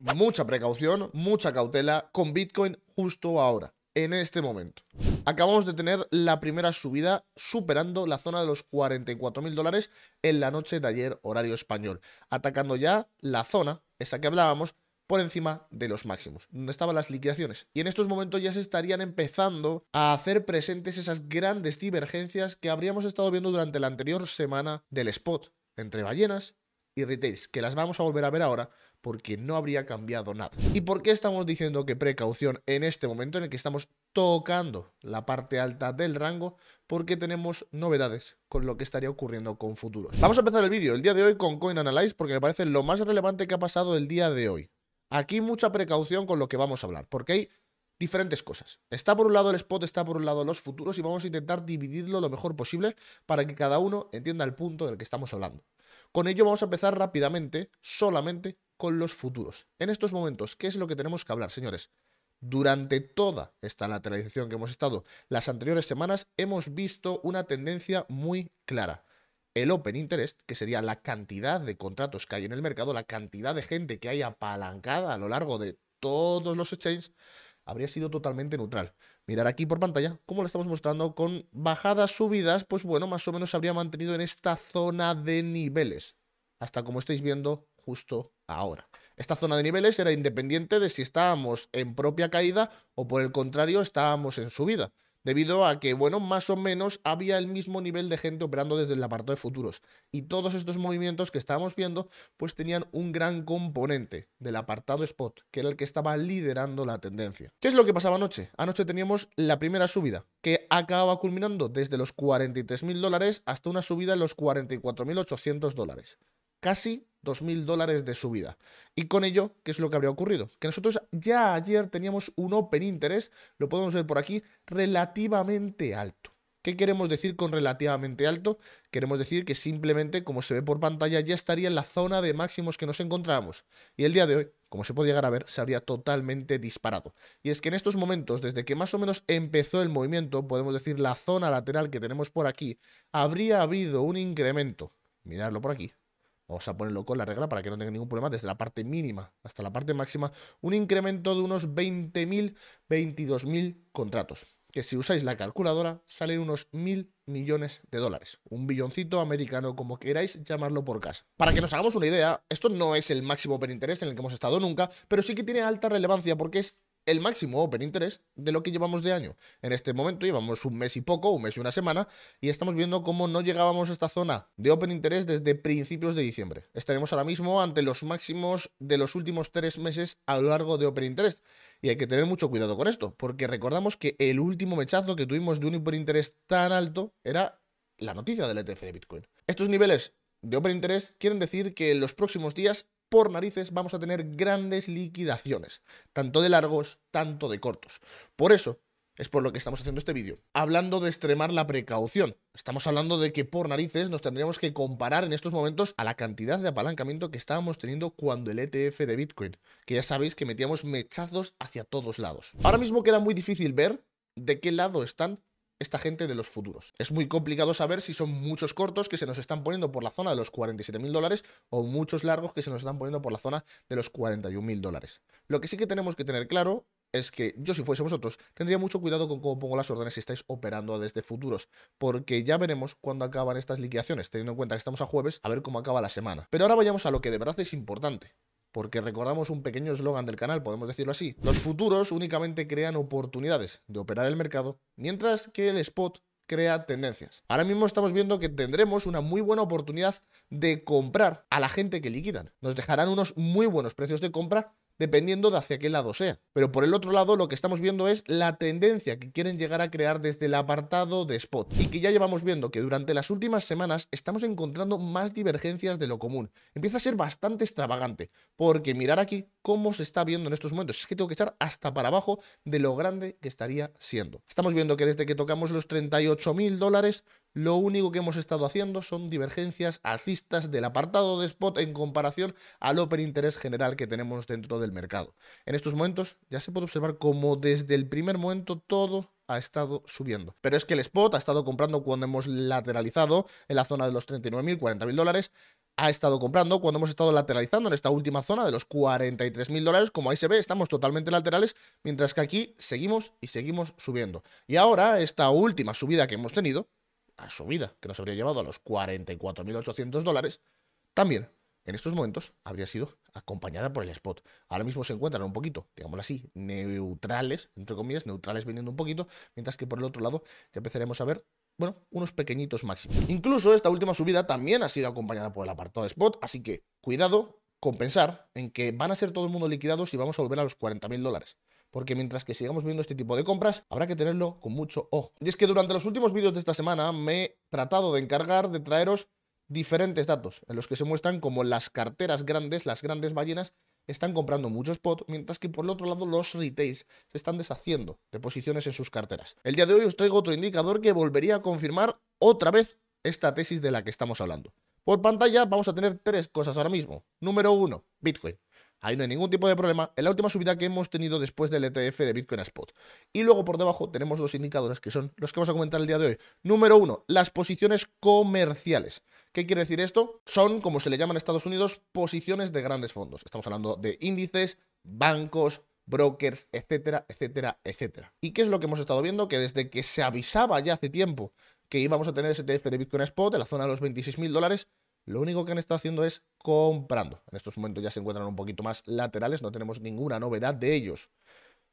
mucha precaución, mucha cautela con Bitcoin justo ahora, en este momento. Acabamos de tener la primera subida superando la zona de los 44.000 dólares en la noche de ayer horario español, atacando ya la zona, esa que hablábamos, por encima de los máximos, donde estaban las liquidaciones. Y en estos momentos ya se estarían empezando a hacer presentes esas grandes divergencias que habríamos estado viendo durante la anterior semana del spot entre ballenas y retails, que las vamos a volver a ver ahora porque no habría cambiado nada. ¿Y por qué estamos diciendo que precaución en este momento en el que estamos tocando la parte alta del rango? Porque tenemos novedades con lo que estaría ocurriendo con futuros. Vamos a empezar el vídeo el día de hoy con Coin Analyze porque me parece lo más relevante que ha pasado el día de hoy. Aquí mucha precaución con lo que vamos a hablar, porque hay diferentes cosas. Está por un lado el spot, está por un lado los futuros y vamos a intentar dividirlo lo mejor posible para que cada uno entienda el punto del que estamos hablando. Con ello vamos a empezar rápidamente, solamente con los futuros. En estos momentos, ¿qué es lo que tenemos que hablar, señores? Durante toda esta lateralización que hemos estado las anteriores semanas, hemos visto una tendencia muy clara. El Open Interest, que sería la cantidad de contratos que hay en el mercado, la cantidad de gente que hay apalancada a lo largo de todos los exchanges, habría sido totalmente neutral. Mirar aquí por pantalla como lo estamos mostrando con bajadas, subidas, pues bueno, más o menos habría mantenido en esta zona de niveles hasta como estáis viendo justo ahora. Esta zona de niveles era independiente de si estábamos en propia caída o por el contrario estábamos en subida, debido a que, bueno, más o menos había el mismo nivel de gente operando desde el apartado de futuros y todos estos movimientos que estábamos viendo pues tenían un gran componente del apartado spot, que era el que estaba liderando la tendencia. ¿Qué es lo que pasaba anoche? Anoche teníamos la primera subida, que acababa culminando desde los 43.000 dólares hasta una subida en los 44.800 dólares casi 2.000 dólares de subida. Y con ello, ¿qué es lo que habría ocurrido? Que nosotros ya ayer teníamos un open interest, lo podemos ver por aquí, relativamente alto. ¿Qué queremos decir con relativamente alto? Queremos decir que simplemente, como se ve por pantalla, ya estaría en la zona de máximos que nos encontramos. Y el día de hoy, como se puede llegar a ver, se habría totalmente disparado. Y es que en estos momentos, desde que más o menos empezó el movimiento, podemos decir la zona lateral que tenemos por aquí, habría habido un incremento, mirarlo por aquí, o sea ponerlo con la regla para que no tenga ningún problema desde la parte mínima hasta la parte máxima. Un incremento de unos 20.000, 22.000 contratos. Que si usáis la calculadora salen unos 1.000 millones de dólares. Un billoncito americano, como queráis llamarlo por casa. Para que nos hagamos una idea, esto no es el máximo perinterés interés en el que hemos estado nunca, pero sí que tiene alta relevancia porque es el máximo Open Interest de lo que llevamos de año. En este momento llevamos un mes y poco, un mes y una semana, y estamos viendo cómo no llegábamos a esta zona de Open Interest desde principios de diciembre. Estaremos ahora mismo ante los máximos de los últimos tres meses a lo largo de Open Interest. Y hay que tener mucho cuidado con esto, porque recordamos que el último mechazo que tuvimos de un Open Interest tan alto era la noticia del ETF de Bitcoin. Estos niveles de Open Interest quieren decir que en los próximos días por narices vamos a tener grandes liquidaciones, tanto de largos, tanto de cortos. Por eso, es por lo que estamos haciendo este vídeo. Hablando de extremar la precaución, estamos hablando de que por narices nos tendríamos que comparar en estos momentos a la cantidad de apalancamiento que estábamos teniendo cuando el ETF de Bitcoin, que ya sabéis que metíamos mechazos hacia todos lados. Ahora mismo queda muy difícil ver de qué lado están esta gente de los futuros. Es muy complicado saber si son muchos cortos que se nos están poniendo por la zona de los 47.000 dólares o muchos largos que se nos están poniendo por la zona de los 41.000 dólares. Lo que sí que tenemos que tener claro es que yo si fuese vosotros tendría mucho cuidado con cómo pongo las órdenes si estáis operando desde futuros, porque ya veremos cuándo acaban estas liquidaciones, teniendo en cuenta que estamos a jueves, a ver cómo acaba la semana. Pero ahora vayamos a lo que de verdad es importante, porque recordamos un pequeño eslogan del canal, podemos decirlo así. Los futuros únicamente crean oportunidades de operar el mercado, mientras que el spot crea tendencias. Ahora mismo estamos viendo que tendremos una muy buena oportunidad de comprar a la gente que liquidan. Nos dejarán unos muy buenos precios de compra dependiendo de hacia qué lado sea. Pero por el otro lado, lo que estamos viendo es la tendencia que quieren llegar a crear desde el apartado de spot y que ya llevamos viendo que durante las últimas semanas estamos encontrando más divergencias de lo común. Empieza a ser bastante extravagante, porque mirar aquí cómo se está viendo en estos momentos. Es que tengo que echar hasta para abajo de lo grande que estaría siendo. Estamos viendo que desde que tocamos los 38 mil dólares lo único que hemos estado haciendo son divergencias alcistas del apartado de spot en comparación al open interés general que tenemos dentro del mercado. En estos momentos ya se puede observar como desde el primer momento todo ha estado subiendo. Pero es que el spot ha estado comprando cuando hemos lateralizado en la zona de los 39.000, 40.000 dólares, ha estado comprando cuando hemos estado lateralizando en esta última zona de los 43.000 dólares. Como ahí se ve, estamos totalmente laterales, mientras que aquí seguimos y seguimos subiendo. Y ahora, esta última subida que hemos tenido, a que nos habría llevado a los 44.800 dólares, también en estos momentos habría sido acompañada por el spot. Ahora mismo se encuentran un poquito, digámoslo así, neutrales, entre comillas, neutrales vendiendo un poquito, mientras que por el otro lado ya empezaremos a ver bueno, unos pequeñitos máximos. Incluso esta última subida también ha sido acompañada por el apartado de spot, así que cuidado con pensar en que van a ser todo el mundo liquidados y vamos a volver a los 40.000 dólares porque mientras que sigamos viendo este tipo de compras, habrá que tenerlo con mucho ojo. Y es que durante los últimos vídeos de esta semana me he tratado de encargar de traeros diferentes datos en los que se muestran como las carteras grandes, las grandes ballenas, están comprando muchos spot, mientras que por el otro lado los retails se están deshaciendo de posiciones en sus carteras. El día de hoy os traigo otro indicador que volvería a confirmar otra vez esta tesis de la que estamos hablando. Por pantalla vamos a tener tres cosas ahora mismo. Número uno, Bitcoin. Ahí no hay ningún tipo de problema. en la última subida que hemos tenido después del ETF de Bitcoin Spot. Y luego por debajo tenemos dos indicadores que son los que vamos a comentar el día de hoy. Número uno, las posiciones comerciales. ¿Qué quiere decir esto? Son, como se le llama en Estados Unidos, posiciones de grandes fondos. Estamos hablando de índices, bancos, brokers, etcétera, etcétera, etcétera. ¿Y qué es lo que hemos estado viendo? Que desde que se avisaba ya hace tiempo que íbamos a tener ese ETF de Bitcoin Spot en la zona de los 26.000 dólares, lo único que han estado haciendo es comprando. En estos momentos ya se encuentran un poquito más laterales, no tenemos ninguna novedad de ellos.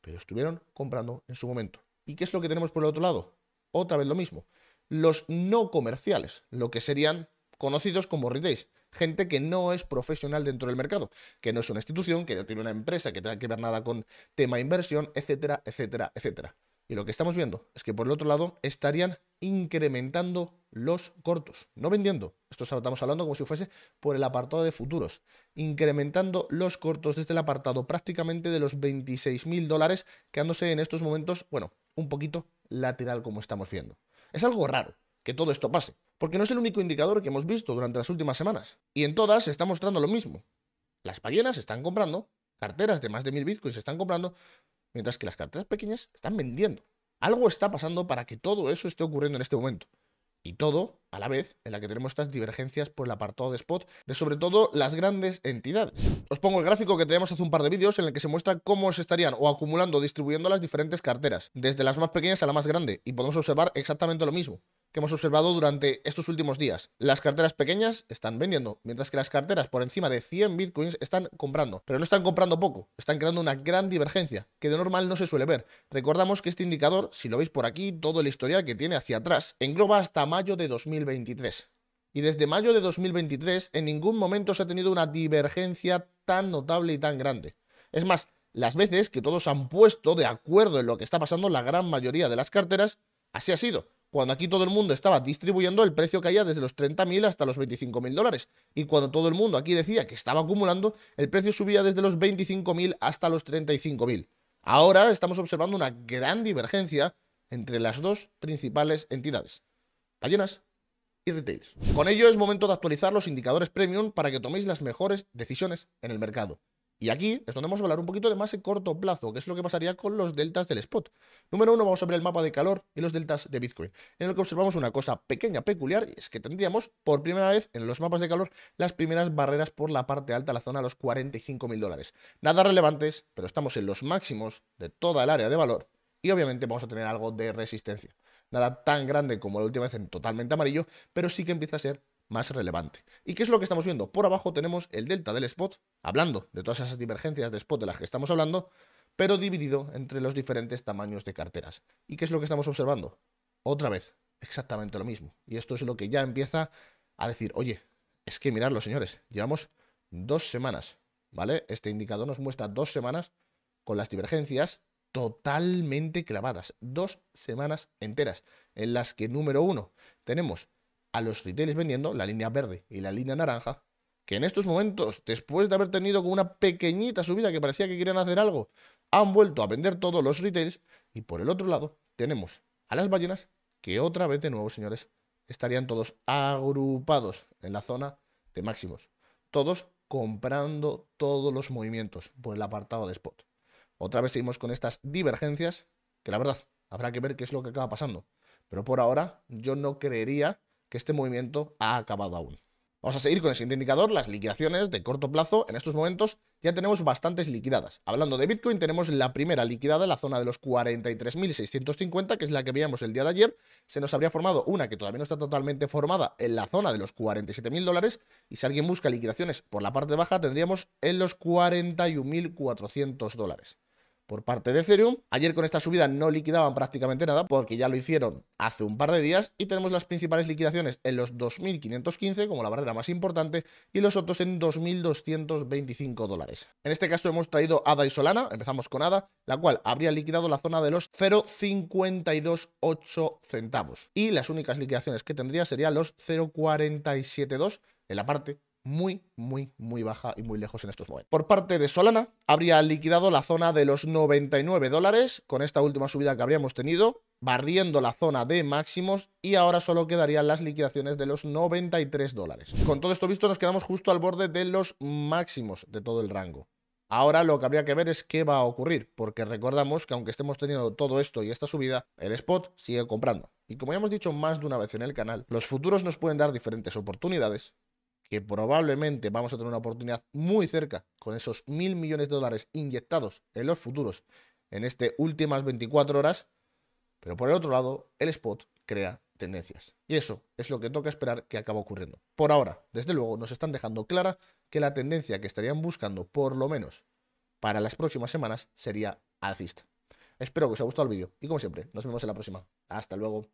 Pero estuvieron comprando en su momento. ¿Y qué es lo que tenemos por el otro lado? Otra vez lo mismo. Los no comerciales, lo que serían conocidos como retail, gente que no es profesional dentro del mercado, que no es una institución, que no tiene una empresa, que tenga que ver nada con tema inversión, etcétera, etcétera, etcétera. Y lo que estamos viendo es que por el otro lado estarían incrementando los cortos, no vendiendo. Esto estamos hablando como si fuese por el apartado de futuros, incrementando los cortos desde el apartado prácticamente de los 26 mil dólares, quedándose en estos momentos, bueno, un poquito lateral como estamos viendo. Es algo raro que todo esto pase, porque no es el único indicador que hemos visto durante las últimas semanas, y en todas se está mostrando lo mismo. Las ballenas están comprando, carteras de más de mil bitcoins se están comprando, mientras que las carteras pequeñas están vendiendo. Algo está pasando para que todo eso esté ocurriendo en este momento y todo a la vez en la que tenemos estas divergencias por el apartado de spot de sobre todo las grandes entidades. Os pongo el gráfico que teníamos hace un par de vídeos en el que se muestra cómo se estarían o acumulando o distribuyendo las diferentes carteras, desde las más pequeñas a la más grande, y podemos observar exactamente lo mismo que hemos observado durante estos últimos días. Las carteras pequeñas están vendiendo, mientras que las carteras por encima de 100 bitcoins están comprando. Pero no están comprando poco, están creando una gran divergencia, que de normal no se suele ver. Recordamos que este indicador, si lo veis por aquí, todo el historial que tiene hacia atrás, engloba hasta mayo de 2023. Y desde mayo de 2023 en ningún momento se ha tenido una divergencia tan notable y tan grande. Es más, las veces que todos han puesto de acuerdo en lo que está pasando la gran mayoría de las carteras, así ha sido cuando aquí todo el mundo estaba distribuyendo, el precio caía desde los 30.000 hasta los 25.000 dólares. Y cuando todo el mundo aquí decía que estaba acumulando, el precio subía desde los 25.000 hasta los 35.000. Ahora estamos observando una gran divergencia entre las dos principales entidades, ballenas y retails. Con ello es momento de actualizar los indicadores premium para que toméis las mejores decisiones en el mercado. Y aquí es donde vamos a hablar un poquito de más en corto plazo, que es lo que pasaría con los deltas del spot. Número uno, vamos a ver el mapa de calor y los deltas de Bitcoin, en el que observamos una cosa pequeña, peculiar, es que tendríamos por primera vez en los mapas de calor las primeras barreras por la parte alta, la zona de los 45 mil dólares. Nada relevantes, pero estamos en los máximos de toda el área de valor y obviamente vamos a tener algo de resistencia. Nada tan grande como la última vez en totalmente amarillo, pero sí que empieza a ser más relevante. ¿Y qué es lo que estamos viendo? Por abajo tenemos el delta del spot, hablando de todas esas divergencias de spot de las que estamos hablando, pero dividido entre los diferentes tamaños de carteras. ¿Y qué es lo que estamos observando? Otra vez, exactamente lo mismo. Y esto es lo que ya empieza a decir, oye, es que miradlo, señores, llevamos dos semanas, ¿vale? Este indicador nos muestra dos semanas con las divergencias totalmente clavadas, dos semanas enteras, en las que número uno tenemos a los retailers vendiendo la línea verde y la línea naranja, que en estos momentos, después de haber tenido como una pequeñita subida que parecía que querían hacer algo, han vuelto a vender todos los retailers. Y por el otro lado, tenemos a las ballenas, que otra vez de nuevo, señores, estarían todos agrupados en la zona de máximos. Todos comprando todos los movimientos por el apartado de spot. Otra vez seguimos con estas divergencias, que la verdad, habrá que ver qué es lo que acaba pasando. Pero por ahora, yo no creería que este movimiento ha acabado aún. Vamos a seguir con el siguiente indicador, las liquidaciones de corto plazo. En estos momentos ya tenemos bastantes liquidadas. Hablando de Bitcoin, tenemos la primera liquidada, en la zona de los 43.650, que es la que veíamos el día de ayer. Se nos habría formado una que todavía no está totalmente formada en la zona de los 47.000 dólares. Y si alguien busca liquidaciones por la parte baja, tendríamos en los 41.400 dólares por parte de Ethereum. Ayer con esta subida no liquidaban prácticamente nada porque ya lo hicieron hace un par de días y tenemos las principales liquidaciones en los 2.515 como la barrera más importante y los otros en 2.225 dólares. En este caso hemos traído ADA y Solana, empezamos con ADA, la cual habría liquidado la zona de los 0.528 centavos y las únicas liquidaciones que tendría serían los 0.472 en la parte muy, muy, muy baja y muy lejos en estos momentos. Por parte de Solana, habría liquidado la zona de los 99 dólares con esta última subida que habríamos tenido, barriendo la zona de máximos y ahora solo quedarían las liquidaciones de los 93 dólares. Con todo esto visto, nos quedamos justo al borde de los máximos de todo el rango. Ahora lo que habría que ver es qué va a ocurrir, porque recordamos que aunque estemos teniendo todo esto y esta subida, el spot sigue comprando. Y como ya hemos dicho más de una vez en el canal, los futuros nos pueden dar diferentes oportunidades que probablemente vamos a tener una oportunidad muy cerca con esos mil millones de dólares inyectados en los futuros en estas últimas 24 horas, pero por el otro lado, el spot crea tendencias. Y eso es lo que toca esperar que acabe ocurriendo. Por ahora, desde luego, nos están dejando clara que la tendencia que estarían buscando, por lo menos para las próximas semanas, sería alcista. Espero que os haya gustado el vídeo y como siempre, nos vemos en la próxima. Hasta luego.